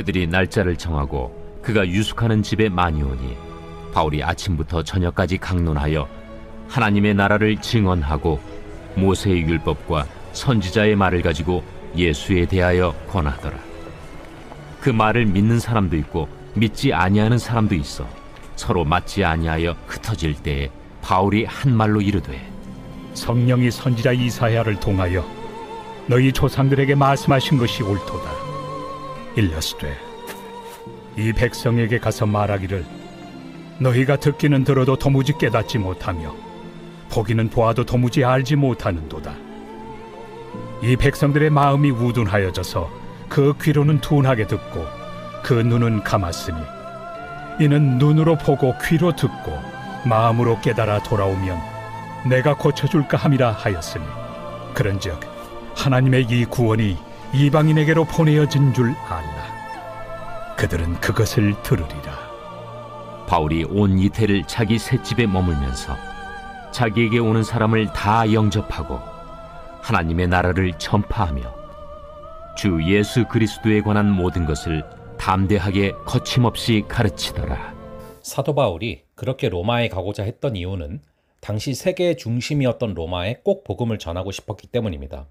그들이 날짜를 정하고 그가 유숙하는 집에 많이 오니 바울이 아침부터 저녁까지 강론하여 하나님의 나라를 증언하고 모세의 율법과 선지자의 말을 가지고 예수에 대하여 권하더라. 그 말을 믿는 사람도 있고 믿지 아니하는 사람도 있어 서로 맞지 아니하여 흩어질 때에 바울이 한 말로 이르되 성령이 선지자 이사야를 통하여 너희 조상들에게 말씀하신 것이 옳도다. 일렀으되 이 백성에게 가서 말하기를 너희가 듣기는 들어도 도무지 깨닫지 못하며 보기는 보아도 도무지 알지 못하는도다. 이 백성들의 마음이 우둔하여져서 그 귀로는 둔하게 듣고 그 눈은 감았으니 이는 눈으로 보고 귀로 듣고 마음으로 깨달아 돌아오면 내가 고쳐줄까 함이라 하였으니 그런즉 하나님의 이 구원이 이방인에게로 보내어진 줄 알라. 그들은 그것을 들으리라. 바울이 온 이태를 자기 셋집에 머물면서 자기에게 오는 사람을 다 영접하고 하나님의 나라를 전파하며 주 예수 그리스도에 관한 모든 것을 담대하게 거침없이 가르치더라. 사도 바울이 그렇게 로마에 가고자 했던 이유는 당시 세계의 중심이었던 로마에 꼭 복음을 전하고 싶었기 때문입니다.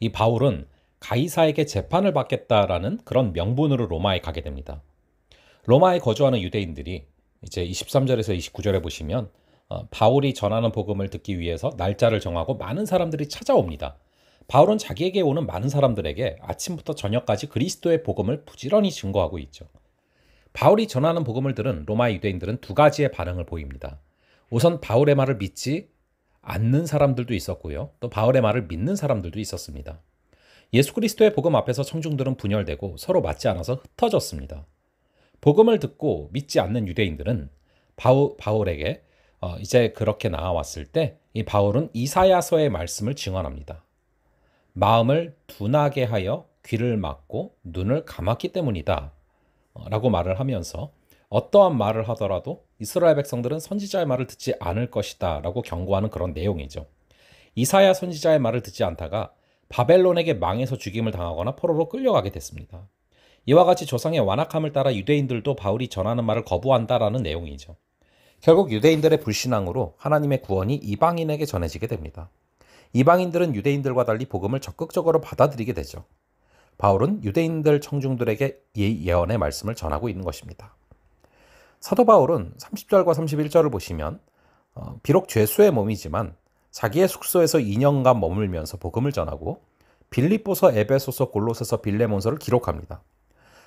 이 바울은 가이사에게 재판을 받겠다라는 그런 명분으로 로마에 가게 됩니다. 로마에 거주하는 유대인들이 이제 23절에서 29절에 보시면 어, 바울이 전하는 복음을 듣기 위해서 날짜를 정하고 많은 사람들이 찾아옵니다. 바울은 자기에게 오는 많은 사람들에게 아침부터 저녁까지 그리스도의 복음을 부지런히 증거하고 있죠. 바울이 전하는 복음을 들은 로마 유대인들은 두 가지의 반응을 보입니다. 우선 바울의 말을 믿지 않는 사람들도 있었고요. 또 바울의 말을 믿는 사람들도 있었습니다. 예수 그리스도의 복음 앞에서 청중들은 분열되고 서로 맞지 않아서 흩어졌습니다. 복음을 듣고 믿지 않는 유대인들은 바울, 바울에게 어, 이제 그렇게 나아왔을 때 이 바울은 이사야서의 말씀을 증언합니다. 마음을 둔하게 하여 귀를 막고 눈을 감았기 때문이다. 어, 라고 말을 하면서 어떠한 말을 하더라도 이스라엘 백성들은 선지자의 말을 듣지 않을 것이다. 라고 경고하는 그런 내용이죠. 이사야 선지자의 말을 듣지 않다가 바벨론에게 망해서 죽임을 당하거나 포로로 끌려가게 됐습니다. 이와 같이 조상의 완악함을 따라 유대인들도 바울이 전하는 말을 거부한다라는 내용이죠. 결국 유대인들의 불신앙으로 하나님의 구원이 이방인에게 전해지게 됩니다. 이방인들은 유대인들과 달리 복음을 적극적으로 받아들이게 되죠. 바울은 유대인들 청중들에게 예언의 말씀을 전하고 있는 것입니다. 사도 바울은 30절과 31절을 보시면 어, 비록 죄수의 몸이지만 자기의 숙소에서 2년간 머물면서 복음을 전하고 빌립보서 에베소서 골로새서 빌레몬서를 기록합니다.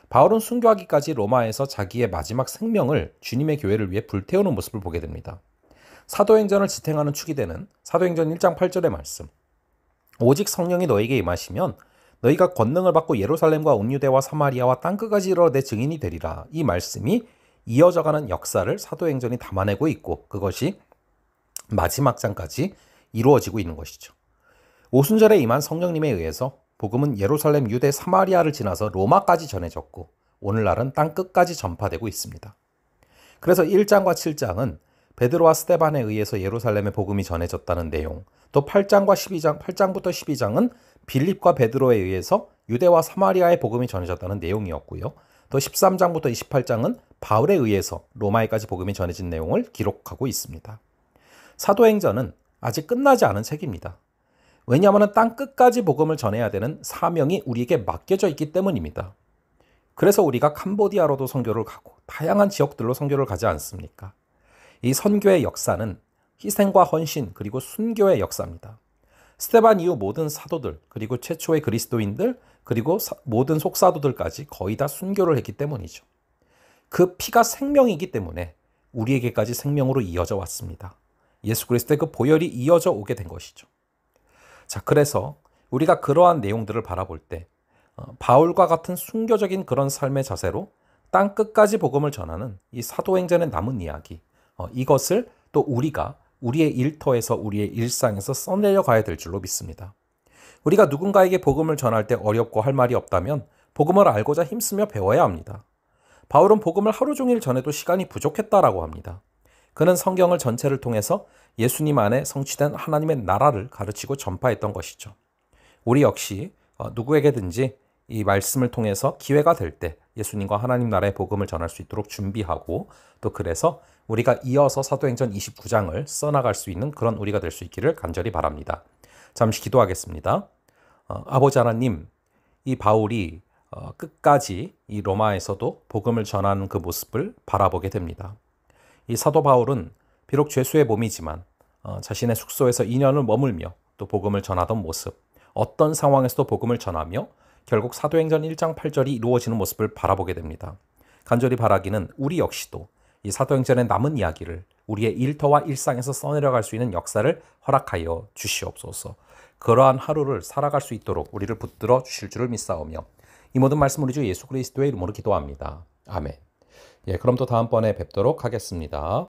바울은 순교하기까지 로마에서 자기의 마지막 생명을 주님의 교회를 위해 불태우는 모습을 보게 됩니다. 사도행전을 지탱하는 축이 되는 사도행전 1장 8절의 말씀. 오직 성령이 너에게 임하시면 너희가 권능을 받고 예루살렘과 온유대와 사마리아와 땅끝까지 이르러 내 증인이 되리라. 이 말씀이 이어져가는 역사를 사도행전이 담아내고 있고 그것이 마지막 장까지 이루어지고 있는 것이죠. 오순절에 임한 성령님에 의해서 복음은 예루살렘 유대 사마리아를 지나서 로마까지 전해졌고 오늘날은 땅 끝까지 전파되고 있습니다. 그래서 1장과 7장은 베드로와 스테반에 의해서 예루살렘의 복음이 전해졌다는 내용, 또 8장과 12장, 8장부터 12장은 빌립과 베드로에 의해서 유대와 사마리아의 복음이 전해졌다는 내용이었고요. 또 13장부터 28장은 바울에 의해서 로마에까지 복음이 전해진 내용을 기록하고 있습니다. 사도행전은 아직 끝나지 않은 책입니다. 왜냐하면 땅 끝까지 복음을 전해야 되는 사명이 우리에게 맡겨져 있기 때문입니다. 그래서 우리가 캄보디아로도 선교를 가고 다양한 지역들로 선교를 가지 않습니까? 이 선교의 역사는 희생과 헌신 그리고 순교의 역사입니다. 스테반 이후 모든 사도들 그리고 최초의 그리스도인들 그리고 사, 모든 속사도들까지 거의 다 순교를 했기 때문이죠. 그 피가 생명이기 때문에 우리에게까지 생명으로 이어져 왔습니다. 예수 그리스도의 그 보혈이 이어져 오게 된 것이죠. 자, 그래서 우리가 그러한 내용들을 바라볼 때 어, 바울과 같은 순교적인 그런 삶의 자세로 땅 끝까지 복음을 전하는 이 사도행전의 남은 이야기 어, 이것을 또 우리가 우리의 일터에서 우리의 일상에서 써내려 가야 될 줄로 믿습니다. 우리가 누군가에게 복음을 전할 때 어렵고 할 말이 없다면 복음을 알고자 힘쓰며 배워야 합니다. 바울은 복음을 하루 종일 전해도 시간이 부족했다라고 합니다. 그는 성경을 전체를 통해서 예수님 안에 성취된 하나님의 나라를 가르치고 전파했던 것이죠. 우리 역시 어, 누구에게든지 이 말씀을 통해서 기회가 될 때 예수님과 하나님 나라의 복음을 전할 수 있도록 준비하고 또 그래서 우리가 이어서 사도행전 29장을 써나갈 수 있는 그런 우리가 될 수 있기를 간절히 바랍니다. 잠시 기도하겠습니다. 어, 아버지 하나님, 이 바울이 어, 끝까지 이 로마에서도 복음을 전하는 그 모습을 바라보게 됩니다. 이 사도 바울은 비록 죄수의 몸이지만 어, 자신의 숙소에서 2년을 머물며 또 복음을 전하던 모습, 어떤 상황에서도 복음을 전하며 결국 사도행전 1장 8절이 이루어지는 모습을 바라보게 됩니다. 간절히 바라기는 우리 역시도 이 사도행전의 남은 이야기를 우리의 일터와 일상에서 써내려갈 수 있는 역사를 허락하여 주시옵소서. 그러한 하루를 살아갈 수 있도록 우리를 붙들어 주실 줄을 믿사오며 이 모든 말씀 우리 주 예수 그리스도의 이름으로 기도합니다. 아멘. 예, 그럼 또 다음번에 뵙도록 하겠습니다.